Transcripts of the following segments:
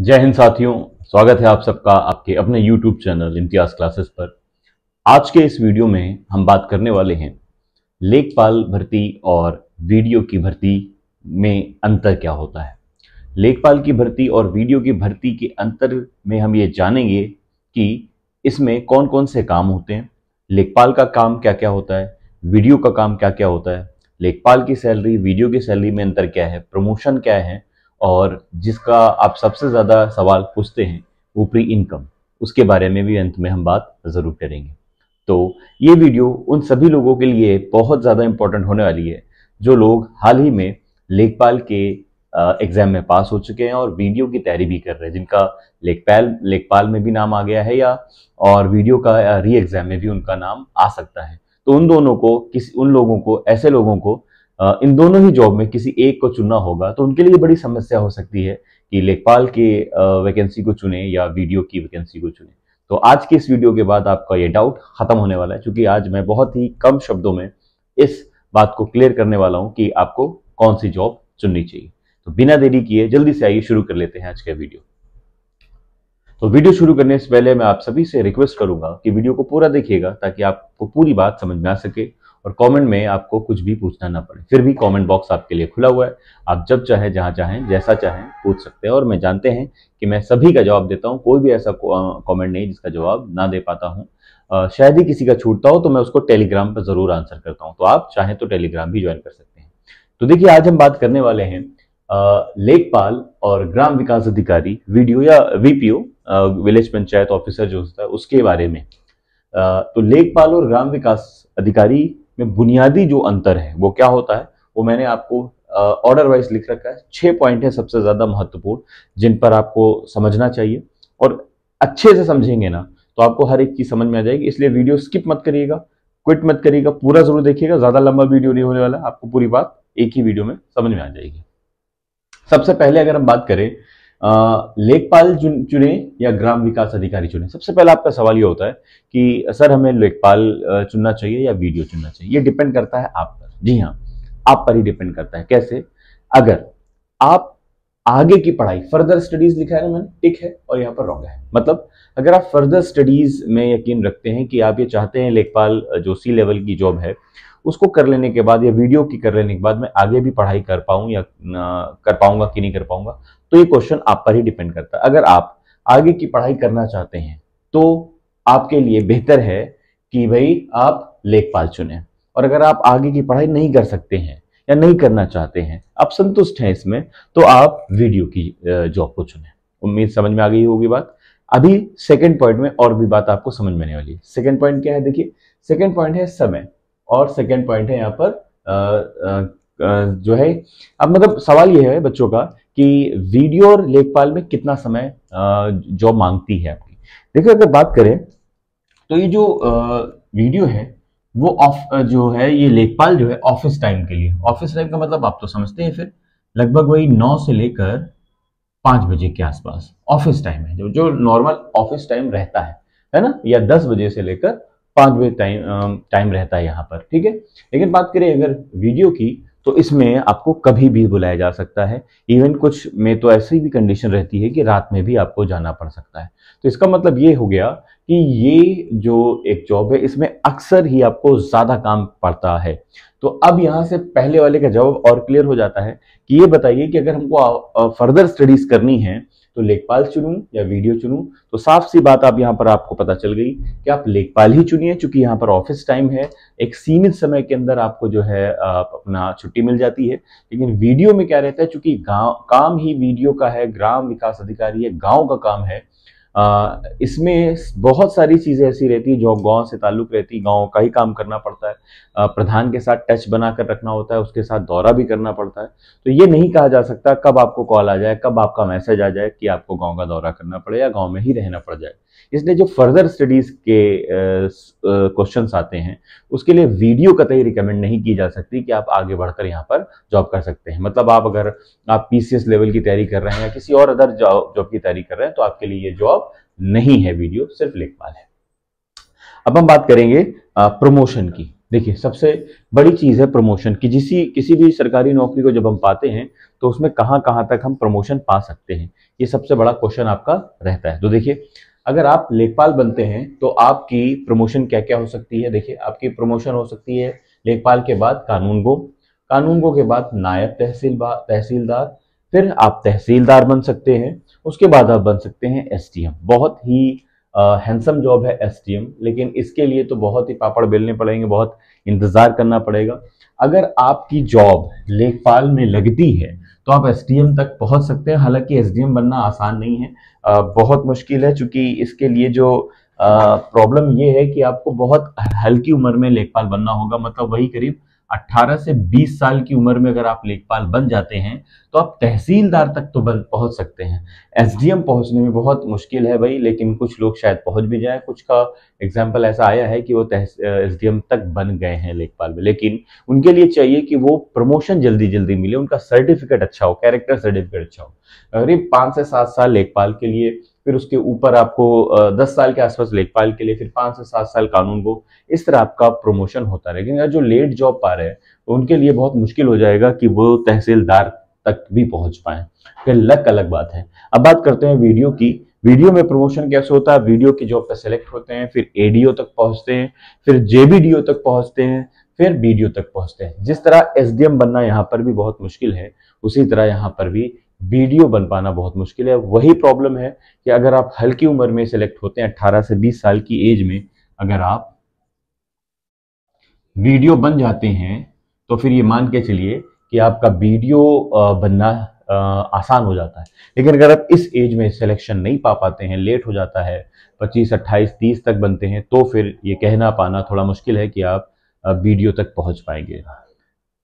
जय हिंद साथियों स्वागत है आप सबका आपके अपने YouTube चैनल इम्तियाज क्लासेस पर आज के इस वीडियो में हम बात करने वाले हैं लेखपाल भर्ती और वीडियो की भर्ती में अंतर क्या होता है लेखपाल की भर्ती और वीडियो की भर्ती के अंतर में हम ये जानेंगे कि इसमें कौन कौन से काम होते हैं लेखपाल का काम क्या क्या होता है वीडियो का काम क्या क्या होता है लेखपाल की सैलरी वीडियो की सैलरी में अंतर क्या है प्रमोशन क्या है और जिसका आप सबसे ज़्यादा सवाल पूछते हैं वो प्री इनकम उसके बारे में भी अंत में हम बात ज़रूर करेंगे तो ये वीडियो उन सभी लोगों के लिए बहुत ज़्यादा इम्पोर्टेंट होने वाली है जो लोग हाल ही में लेखपाल के एग्ज़ाम में पास हो चुके हैं और वीडियो की तैयारी भी कर रहे हैं जिनका लेखपाल लेखपाल में भी नाम आ गया है या और वीडियो का री एग्ज़ाम में भी उनका नाम आ सकता है तो उन दोनों को किसी उन लोगों को ऐसे लोगों को इन दोनों ही जॉब में किसी एक को चुनना होगा तो उनके लिए बड़ी समस्या हो सकती है कि लेखपाल के वैकेंसी को चुने या वीडियो की वैकेंसी को चुने तो आज के इस वीडियो के बाद आपका ये डाउट खत्म होने वाला है क्योंकि आज मैं बहुत ही कम शब्दों में इस बात को क्लियर करने वाला हूं कि आपको कौन सी जॉब चुननी चाहिए तो बिना देरी किए जल्दी से आइए शुरू कर लेते हैं आज का वीडियो तो वीडियो शुरू करने से पहले मैं आप सभी से रिक्वेस्ट करूंगा कि वीडियो को पूरा देखिएगा ताकि आपको पूरी बात समझ में आ सके और कमेंट में आपको कुछ भी पूछना ना पड़े फिर भी कमेंट बॉक्स आपके लिए खुला हुआ है आप जब चाहे जहाँ चाहें जैसा चाहें पूछ सकते हैं और मैं जानते हैं कि मैं सभी का जवाब देता हूँ कोई भी ऐसा कॉमेंट नहीं जिसका जवाब ना दे पाता हूँ शायद ही किसी का छूटता हो तो मैं उसको टेलीग्राम पर ज़रूर आंसर करता हूँ तो आप चाहें तो टेलीग्राम भी ज्वाइन कर सकते हैं तो देखिए आज हम बात करने वाले हैं लेखपाल और ग्राम विकास अधिकारी वीडियो या वीपीओ विलेज पंचायत ऑफिसर जो होता है उसके बारे में तो लेखपाल और ग्राम विकास अधिकारी में बुनियादी जो अंतर है वो क्या होता है वो मैंने आपको ऑर्डर वाइज लिख रखा है छह पॉइंट है सबसे ज़्यादा महत्वपूर्ण जिन पर आपको समझना चाहिए और अच्छे से समझेंगे ना तो आपको हर एक चीज़ समझ में आ जाएगी इसलिए वीडियो स्किप मत करिएगा क्विट मत करिएगा पूरा जरूर देखिएगा ज़्यादा लंबा वीडियो नहीं होने वाला आपको पूरी बात एक ही वीडियो में समझ में आ जाएगी सबसे पहले अगर हम बात करें लेखपाल चुने या ग्राम विकास अधिकारी चुने सबसे पहला आपका सवाल ये होता है कि सर हमें लेखपाल चुनना चाहिए या वीडियो चुनना चाहिए ये डिपेंड करता है आप पर जी हाँ आप पर ही डिपेंड करता है कैसे अगर आप आगे की पढ़ाई फर्दर स्टडीज लिखा है मैंने टिक है और यहाँ पर रॉन्ग है मतलब अगर आप फर्दर स्टडीज में यकीन रखते हैं कि आप ये चाहते हैं लेखपाल जो सी लेवल की जॉब है उसको कर लेने के बाद या वीडियो की कर लेने के बाद मैं आगे भी पढ़ाई कर पाऊँ या कर पाऊंगा कि नहीं कर पाऊंगा तो ये क्वेश्चन आप पर ही डिपेंड करता है अगर आप आगे की पढ़ाई करना चाहते हैं तो आपके लिए बेहतर है कि भाई आप लेखपाल चुने और अगर आप आगे की पढ़ाई नहीं कर सकते हैं या नहीं करना चाहते हैं आप संतुष्ट हैं इसमें तो आप वीडियो की जॉब को चुने उम्मीद समझ में आ गई होगी बात अभी सेकेंड पॉइंट में और भी बात आपको समझ में आने वाली है सेकेंड पॉइंट क्या है देखिए सेकेंड पॉइंट है समय और सेकेंड पॉइंट है यहाँ पर आ, आ, जो है अब मतलब सवाल यह है बच्चों का कि वीडियो और लेखपाल में कितना समय जॉब मांगती है आपकी देखिए अगर बात करें तो ये जो वीडियो है वो ऑफ जो है ये लेखपाल जो है ऑफिस टाइम के लिए ऑफिस टाइम का मतलब आप तो समझते हैं फिर लगभग वही नौ से लेकर पांच बजे के आसपास ऑफिस टाइम है जो जो नॉर्मल ऑफिस टाइम रहता है है ना या दस बजे से लेकर पाँच बजे टाइम टाइम रहता है यहाँ पर ठीक है लेकिन बात करें अगर वीडियो की तो इसमें आपको कभी भी बुलाया जा सकता है इवन कुछ में तो ऐसी भी कंडीशन रहती है कि रात में भी आपको जाना पड़ सकता है तो इसका मतलब ये हो गया कि ये जो एक जॉब है इसमें अक्सर ही आपको ज़्यादा काम पड़ता है तो अब यहाँ से पहले वाले का जवाब और क्लियर हो जाता है कि ये बताइए कि अगर हमको फर्दर स्टडीज़ करनी है तो लेखपाल चुनूं या वीडियो चुनूं तो साफ सी बात आप यहाँ पर आपको पता चल गई कि आप लेखपाल ही चुनिए चूंकि यहाँ पर ऑफिस टाइम है एक सीमित समय के अंदर आपको जो है आप अपना छुट्टी मिल जाती है लेकिन वीडियो में क्या रहता है चूंकि गाँव काम ही वीडियो का है ग्राम विकास अधिकारी है गाँव का काम है इसमें बहुत सारी चीज़ें ऐसी रहती है जो गांव से ताल्लुक़ रहती है गाँव का ही काम करना पड़ता है प्रधान के साथ टच बना कर रखना होता है उसके साथ दौरा भी करना पड़ता है तो ये नहीं कहा जा सकता कब आपको कॉल आ जाए कब आपका मैसेज आ जाए कि आपको गाँव का दौरा करना पड़े या गाँव में ही रहना पड़ जाए इसलिए जो फर्दर स्टडीज़ के क्वेश्चन आते हैं उसके लिए वीडियो कतई रिकमेंड नहीं की जा सकती कि आप आगे बढ़कर यहाँ पर जॉब कर सकते हैं मतलब आप अगर आप पीसीएस लेवल की तैयारी कर रहे हैं या किसी और अदर जॉब की तैयारी कर रहे हैं तो आपके लिए ये जॉब नहीं है वीडियो सिर्फ लेखपाल है अब हम बात करेंगे प्रमोशन की देखिए सबसे बड़ी चीज़ है प्रमोशन की जिसी किसी भी सरकारी नौकरी को जब हम पाते हैं तो उसमें कहां कहां तक हम प्रमोशन पा सकते हैं ये सबसे बड़ा क्वेश्चन आपका रहता है तो देखिए अगर आप लेखपाल बनते हैं तो आपकी प्रमोशन क्या क्या हो सकती है देखिए आपकी प्रमोशन हो सकती है लेखपाल के बाद कानून गो कानून गो के बाद नायब तहसील तहसीलदार फिर आप तहसीलदार बन सकते हैं उसके बाद आप बन सकते हैं एस बहुत ही हैंडसम जॉब है एस लेकिन इसके लिए तो बहुत ही पापड़ बेलने पड़ेंगे बहुत इंतज़ार करना पड़ेगा अगर आपकी जॉब लेखपाल में लगती है तो आप एस तक पहुंच सकते हैं हालांकि एस बनना आसान नहीं है आ, बहुत मुश्किल है चूंकि इसके लिए जो प्रॉब्लम ये है कि आपको बहुत हल्की उम्र में लेखपाल बनना होगा मतलब वही करीब 18 से 20 साल की उम्र में अगर आप लेखपाल बन जाते हैं तो आप तहसीलदार तक तो बन पहुंच सकते हैं एसडीएम पहुंचने में बहुत मुश्किल है भाई लेकिन कुछ लोग शायद पहुंच भी जाए कुछ का एग्जाम्पल ऐसा आया है कि वो एसडीएम तक बन गए हैं लेखपाल में लेकिन उनके लिए चाहिए कि वो प्रमोशन जल्दी जल्दी मिले उनका सर्टिफिकेट अच्छा हो कैरेक्टर सर्टिफिकेट अच्छा हो करीब पाँच से सात साल लेखपाल के लिए फिर उसके ऊपर आपको दस साल के आसपास लेखपाल के लिए फिर पांच से सात साल कानून को इस तरह आपका प्रमोशन होता रहेगा जो लेट जॉब पा रहे हैं तो उनके लिए बहुत मुश्किल हो जाएगा कि वो तहसीलदार तक भी पहुंच पाए लक अलग बात है अब बात करते हैं वीडियो की वीडियो में प्रमोशन कैसे होता है वीडियो की जॉब पे सेलेक्ट होते हैं फिर एडीओ तक पहुंचते हैं फिर जेबीडीओ तक पहुंचते हैं फिर बीडीओ तक पहुंचते हैं जिस तरह एसडीएम बनना यहाँ पर भी बहुत मुश्किल है उसी तरह यहाँ पर भी वीडियो बन पाना बहुत मुश्किल है वही प्रॉब्लम है कि अगर आप हल्की उम्र में सेलेक्ट होते हैं 18 से 20 साल की एज में अगर आप वीडियो बन जाते हैं तो फिर ये मान के चलिए कि आपका वीडियो बनना आसान हो जाता है लेकिन अगर आप इस एज में सिलेक्शन नहीं पा पाते हैं लेट हो जाता है 25, 28, 30 तक बनते हैं तो फिर ये कहना पाना थोड़ा मुश्किल है कि आप वीडियो तक पहुंच पाएंगे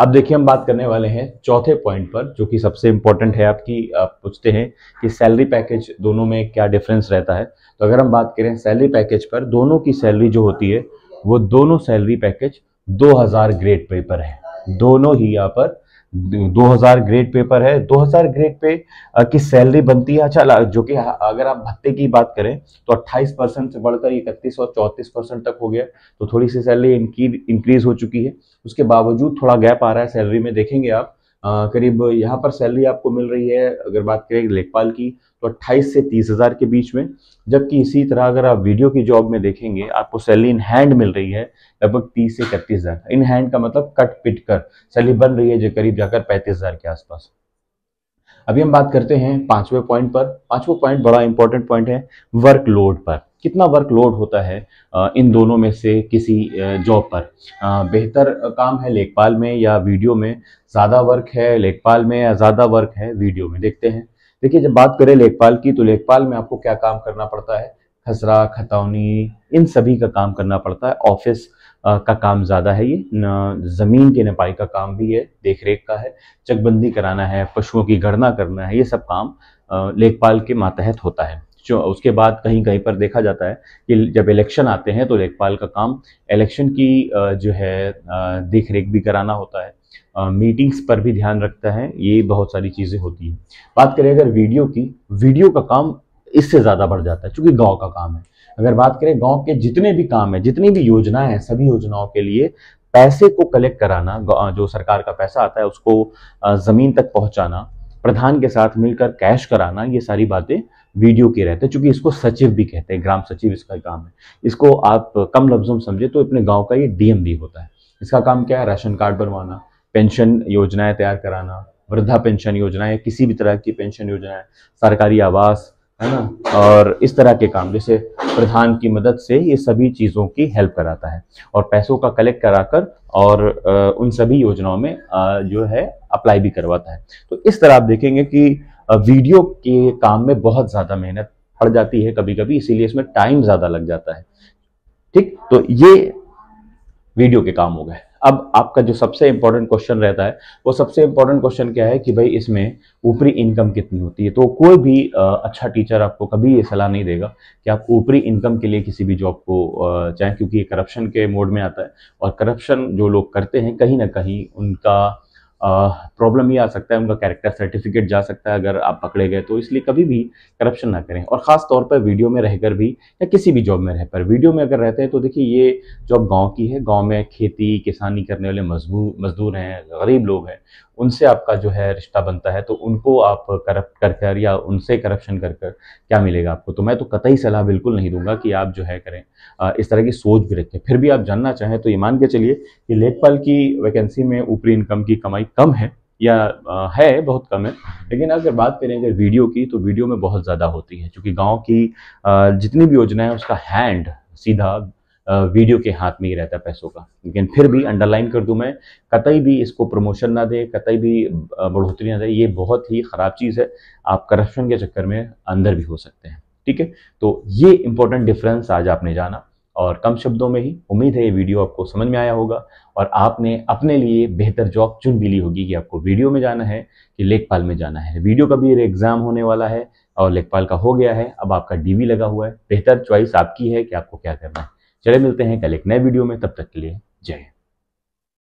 अब देखिए हम बात करने वाले हैं चौथे पॉइंट पर जो कि सबसे इंपॉर्टेंट है आपकी आप पूछते हैं कि सैलरी पैकेज दोनों में क्या डिफरेंस रहता है तो अगर हम बात करें सैलरी पैकेज पर दोनों की सैलरी जो होती है वो दोनों सैलरी पैकेज 2000 ग्रेड पे पर है दोनों ही यहाँ पर 2000 ग्रेड पे पर है 2000 ग्रेड पे की सैलरी बनती है अच्छा जो कि हाँ, अगर आप भत्ते की बात करें तो 28 परसेंट से बढ़कर इकतीस और चौतीस परसेंट तक हो गया तो थोड़ी सी सैलरी इंक्रीज हो चुकी है उसके बावजूद थोड़ा गैप आ रहा है सैलरी में देखेंगे आप करीब यहाँ पर सैलरी आपको मिल रही है अगर बात करें लेखपाल की तो 28 से 30,000 के बीच में जबकि इसी तरह अगर आप वीडियो की जॉब में देखेंगे आपको सैलरी इन हैंड मिल रही है लगभग 30 से इकतीस हज़ार इन हैंड का मतलब कट पिट कर सैलरी बन रही है जो करीब जाकर पैंतीस हज़ार के आसपास अभी हम बात करते हैं पांचवें पॉइंट पर पांचवा पॉइंट बड़ा इंपॉर्टेंट पॉइंट है वर्कलोड पर कितना वर्कलोड होता है इन दोनों में से किसी जॉब पर बेहतर काम है लेखपाल में या वीडियो में ज़्यादा वर्क है लेखपाल में या ज़्यादा वर्क है वीडियो में देखते हैं देखिए जब बात करें लेखपाल की तो लेखपाल में आपको क्या काम करना पड़ता है खसरा खतौनी इन सभी का काम करना पड़ता है ऑफिस का काम ज़्यादा है ये ज़मीन की नपाई का काम भी है देखरेख का है चकबंदी कराना है पशुओं की गणना करना है ये सब काम लेखपाल के मातहत होता है उसके बाद कहीं कहीं पर देखा जाता है कि जब इलेक्शन आते हैं तो लेखपाल का काम इलेक्शन की जो है देख रेख भी कराना होता है मीटिंग्स पर भी ध्यान रखता है ये बहुत सारी चीज़ें होती हैं बात करें अगर वीडियो की वीडियो का काम इससे ज़्यादा बढ़ जाता है क्योंकि गाँव का काम है अगर बात करें गाँव के जितने भी काम है जितनी भी योजनाएं हैं सभी योजनाओं के लिए पैसे को कलेक्ट कराना जो सरकार का पैसा आता है उसको ज़मीन तक पहुँचाना प्रधान के साथ मिलकर कैश कराना ये सारी बातें वीडियो के रहते हैं चूंकि इसको सचिव भी कहते हैं ग्राम सचिव इसका काम है इसको आप कम लफ्जों में समझे तो अपने गाँव का ये डीएम भी होता है इसका काम क्या है राशन कार्ड बनवाना पेंशन योजनाएं तैयार कराना वृद्धा पेंशन योजना या किसी भी तरह की पेंशन योजना है सरकारी आवास है ना और इस तरह के काम जैसे प्रधान की मदद से ये सभी चीज़ों की हेल्प कराता है और पैसों का कलेक्ट कराकर और उन सभी योजनाओं में जो है अप्लाई भी करवाता है तो इस तरह आप देखेंगे कि वीडियो के काम में बहुत ज़्यादा मेहनत पड़ जाती है कभी कभी इसीलिए इसमें टाइम ज़्यादा लग जाता है ठीक तो ये वीडियो के काम हो गए अब आपका जो सबसे इंपॉर्टेंट क्वेश्चन रहता है वो सबसे इंपॉर्टेंट क्वेश्चन क्या है कि भाई इसमें ऊपरी इनकम कितनी होती है तो कोई भी अच्छा टीचर आपको कभी ये सलाह नहीं देगा कि आप ऊपरी इनकम के लिए किसी भी जॉब को चाहे क्योंकि ये करप्शन के मोड में आता है और करप्शन जो लोग करते हैं कहीं ना कहीं उनका प्रॉब्लम ये आ सकता है उनका कैरेक्टर सर्टिफिकेट जा सकता है अगर आप पकड़े गए तो इसलिए कभी भी करप्शन ना करें और ख़ास तौर पर वीडियो में रहकर भी या किसी भी जॉब में रहकर वीडियो में अगर रहते हैं तो देखिए ये जॉब गाँव की है गाँव में खेती किसानी करने वाले मजदूर हैं गरीब लोग हैं उनसे आपका जो है रिश्ता बनता है तो उनको आप करप्ट कर कर या उनसे करप्शन कर कर क्या मिलेगा आपको तो मैं तो कतई सलाह बिल्कुल नहीं दूंगा कि आप जो है करें इस तरह की सोच भी रखें फिर भी आप जानना चाहें तो ये मान के चलिए कि लेखपाल की वैकेंसी में ऊपरी इनकम की कमाई कम है या है बहुत कम है लेकिन अगर बात करें अगर वीडियो की तो वीडियो में बहुत ज़्यादा होती है क्योंकि गांव की जितनी भी योजना है उसका हैंड सीधा वीडियो के हाथ में ही रहता है पैसों का लेकिन फिर भी अंडरलाइन कर दूं मैं कतई भी इसको प्रमोशन ना दे कतई भी बढ़ोतरी ना दे ये बहुत ही ख़राब चीज़ है आप करप्शन के चक्कर में अंदर भी हो सकते हैं ठीक है तो ये इंपॉर्टेंट डिफरेंस आज आपने जाना और कम शब्दों में ही उम्मीद है ये वीडियो आपको समझ में आया होगा और आपने अपने लिए बेहतर जॉब चुन भी ली होगी कि आपको वीडियो में जाना है कि लेखपाल में जाना है वीडियो का भी एग्ज़ाम होने वाला है और लेखपाल का हो गया है अब आपका डीवी लगा हुआ है बेहतर चॉइस आपकी है कि आपको क्या करना है चले मिलते हैं कल एक नए वीडियो में तब तक के लिए जय